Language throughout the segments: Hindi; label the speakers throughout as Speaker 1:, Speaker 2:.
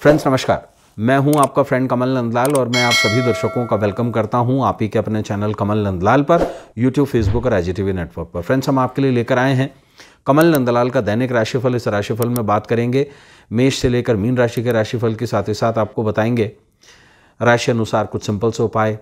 Speaker 1: फ्रेंड्स नमस्कार मैं हूं आपका फ्रेंड कमल नंदलाल और मैं आप सभी दर्शकों का वेलकम करता हूं आप ही के अपने चैनल कमल नंदलाल पर यूट्यूब फेसबुक और आई नेटवर्क पर फ्रेंड्स हम आपके लिए लेकर आए हैं कमल नंदलाल का दैनिक राशिफल इस राशिफल में बात करेंगे मेष से लेकर मीन राशि के राशिफल के साथ ही साथ आपको बताएंगे राशि अनुसार कुछ सिंपल से उपाय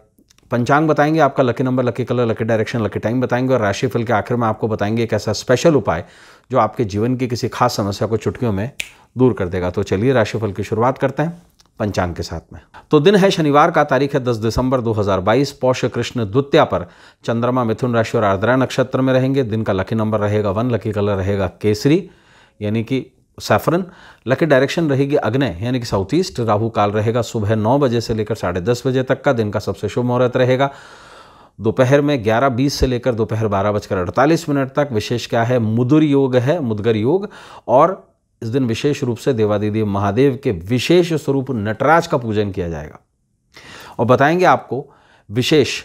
Speaker 1: पंचांग बताएंगे आपका lucky number lucky colour lucky direction lucky time बताएंगे और राशिफल के आखिर में आपको बताएंगे एक ऐसा स्पेशल उपाय जो आपके जीवन की किसी खास समस्या को चुटकियों में दूर कर देगा तो चलिए राशिफल की शुरुआत करते हैं पंचांग के साथ में तो दिन है शनिवार का तारीख है 10 दिसंबर 2022 पौष कृष्ण द्वितीया पर चंद्रमा मिथुन राशि और आर्द्रा नक्षत्र में रहेंगे दिन का लकी नंबर रहेगा वन लकी कलर रहेगा केसरी यानी कि सैफरन लकी डायरेक्शन रहेगी अग्नय यानी कि साउथ ईस्ट राहु काल रहेगा सुबह नौ बजे से लेकर साढ़े दस बजे तक का दिन का सबसे शुभ मुहूर्त रहेगा दोपहर में ग्यारह बीस से लेकर दोपहर बारह बजकर अड़तालीस मिनट तक विशेष क्या है मुदुर योग है मुदगर योग और इस दिन विशेष रूप से देवादिदेव महादेव के विशेष स्वरूप नटराज का पूजन किया जाएगा और बताएंगे आपको विशेष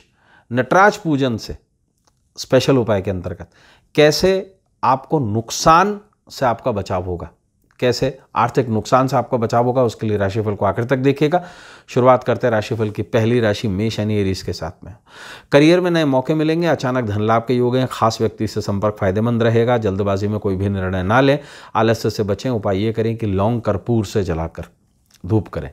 Speaker 1: नटराज पूजन से स्पेशल उपाय के अंतर्गत कैसे आपको नुकसान से आपका बचाव होगा कैसे आर्थिक नुकसान से आपका बचाव होगा उसके लिए राशिफल को आखिर तक देखिएगा शुरुआत करते हैं राशिफल की पहली राशि मेष यानी एरीज के साथ में करियर में नए मौके मिलेंगे अचानक धन लाभ के योग हैं खास व्यक्ति से संपर्क फायदेमंद रहेगा जल्दबाजी में कोई भी निर्णय ना लें आलस्य से बचें उपाय ये करें कि लौंग कर्पूर से जलाकर धूप करें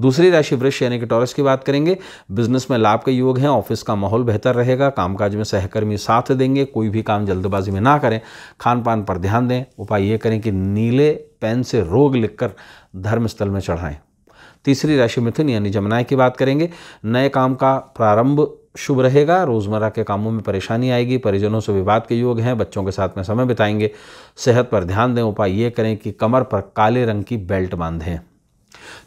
Speaker 1: दूसरी राशि वृक्ष यानी कि टॉरस की बात करेंगे बिजनेस में लाभ के योग हैं ऑफिस का माहौल बेहतर रहेगा कामकाज में सहकर्मी साथ देंगे कोई भी काम जल्दबाजी में ना करें खान पान पर ध्यान दें उपाय ये करें कि नीले पेन से रोग लिखकर धर्मस्थल में चढ़ाएं तीसरी राशि मिथुन यानी जमुनाए की बात करेंगे नए काम का प्रारंभ शुभ रहेगा रोज़मर्रा के कामों में परेशानी आएगी परिजनों से विवाद के योग हैं बच्चों के साथ में समय बिताएंगे सेहत पर ध्यान दें उपाय ये करें कि कमर पर काले रंग की बेल्ट बांधें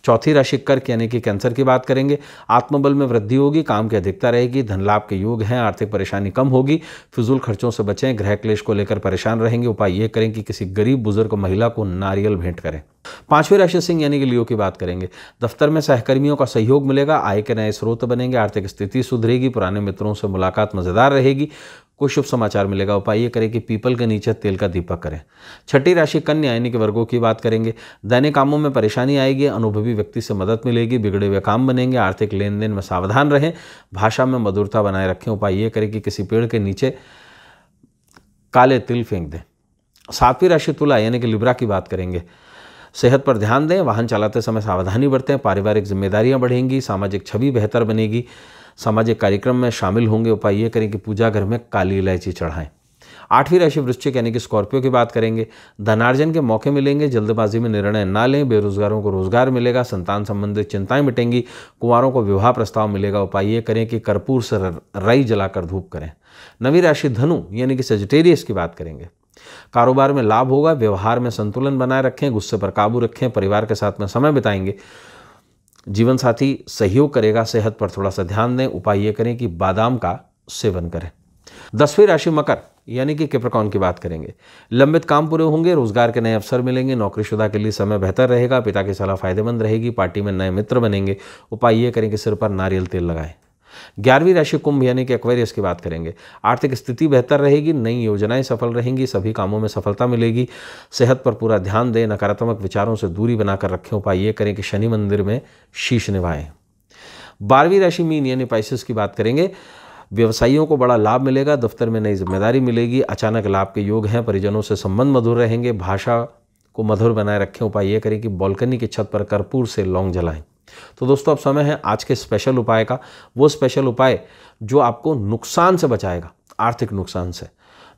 Speaker 1: चौथी राशि कर्क यानी कि कैंसर की बात करेंगे आत्मबल में वृद्धि होगी काम की अधिकता रहेगी धन लाभ के योग हैं आर्थिक परेशानी कम होगी फिजूल खर्चों से बचें ग्रह क्लेश को लेकर परेशान रहेंगे उपाय ये करें कि किसी गरीब बुजुर्ग महिला को नारियल भेंट करें पांचवी राशि सिंह यानी कि लियो की बात करेंगे दफ्तर में सहकर्मियों का सहयोग मिलेगा आय के नए स्रोत बनेंगे आर्थिक स्थिति सुधरेगी पुराने मित्रों से मुलाकात मजेदार रहेगी को शुभ समाचार मिलेगा उपाय ये करें कि पीपल के नीचे तेल का दीपक करें छठी राशि कन्या यानी कि वर्गों की बात करेंगे दैनिक कामों में परेशानी आएगी अनुभवी व्यक्ति से मदद मिलेगी बिगड़े हुए काम बनेंगे आर्थिक लेन देन में सावधान रहें भाषा में मधुरता बनाए रखें उपाय ये करें कि किसी पेड़ के नीचे काले तिल फेंक दें सातवीं राशि तुला यानी कि लिब्रा की बात करेंगे सेहत पर ध्यान दें वाहन चलाते समय सावधानी बरतें पारिवारिक जिम्मेदारियां बढ़ेंगी सामाजिक छवि बेहतर बनेगी सामाजिक कार्यक्रम में शामिल होंगे उपाय ये करें कि पूजा घर में काली इलायची चढ़ाएं आठवीं राशि वृश्चिक यानी कि स्कॉर्पियो की बात करेंगे धनार्जन के मौके मिलेंगे जल्दबाजी में निर्णय ना लें बेरोजगारों को रोजगार मिलेगा संतान संबंधित चिंताएं मिटेंगी कुमारों को विवाह प्रस्ताव मिलेगा उपाय ये करें कि कर्पूर से राई जलाकर धूप करें नवी राशि धनु यानी कि सजिटेरियस की बात करेंगे कारोबार में लाभ होगा व्यवहार में संतुलन बनाए रखें गुस्से पर काबू रखें परिवार के साथ में समय बिताएंगे जीवन साथी सहयोग करेगा सेहत पर थोड़ा सा ध्यान दें उपाय ये करें कि बादाम का सेवन करें दसवीं राशि मकर यानी कि केप्रकॉन की बात करेंगे लंबित काम पूरे होंगे रोजगार के नए अवसर मिलेंगे नौकरीशुदा के लिए समय बेहतर रहेगा पिता की सलाह फायदेमंद रहेगी पार्टी में नए मित्र बनेंगे उपाय ये करें कि सिर पर नारियल तेल लगाएं ग्यारहवीं राशि कुंभ यानी कि एक्वेरियस की बात करेंगे आर्थिक स्थिति बेहतर रहेगी नई योजनाएं सफल रहेंगी सभी कामों में सफलता मिलेगी सेहत पर पूरा ध्यान दें नकारात्मक विचारों से दूरी बनाकर रखें उपाय ये करें कि शनि मंदिर में शीश निभाएं बारहवीं राशि मीन यानी पाइसिस की बात करेंगे व्यवसायियों को बड़ा लाभ मिलेगा दफ्तर में नई जिम्मेदारी मिलेगी अचानक लाभ के योग हैं परिजनों से संबंध मधुर रहेंगे भाषा को मधुर बनाए रखें उपाय ये करें कि बॉल्कनी की छत पर कर्पूर से लौंग जलाएं तो दोस्तों अब समय है आज के स्पेशल उपाय का वो स्पेशल उपाय जो आपको नुकसान से बचाएगा आर्थिक नुकसान से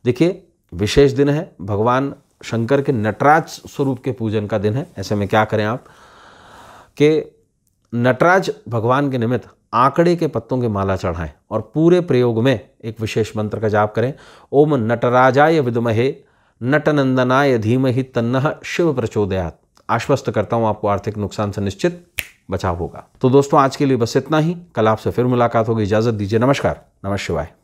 Speaker 1: देखिए विशेष दिन है भगवान शंकर के नटराज स्वरूप के पूजन का दिन है ऐसे में क्या करें आप कि नटराज भगवान के निमित्त आंकड़े के पत्तों के माला चढ़ाएं और पूरे प्रयोग में एक विशेष मंत्र का जाप करें ओम नटराजाय विदमहे नटनंदनाय धीमहि तन्नह शिव प्रचोदयात आश्वस्त करता हूँ आपको आर्थिक नुकसान से निश्चित बचाव होगा तो दोस्तों आज के लिए बस इतना ही कल आपसे फिर मुलाकात होगी इजाजत दीजिए नमस्कार नमस्कार